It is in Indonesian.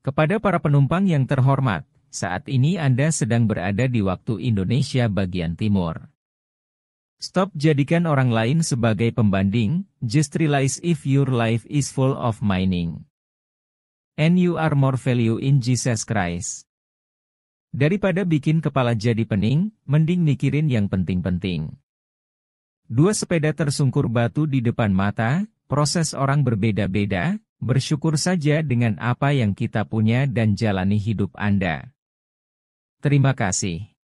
Kepada para penumpang yang terhormat, saat ini Anda sedang berada di waktu Indonesia bagian timur. Stop jadikan orang lain sebagai pembanding, just realize if your life is full of mining. And you are more value in Jesus Christ. Daripada bikin kepala jadi pening, mending mikirin yang penting-penting. Dua sepeda tersungkur batu di depan mata, proses orang berbeda-beda, Bersyukur saja dengan apa yang kita punya dan jalani hidup Anda. Terima kasih.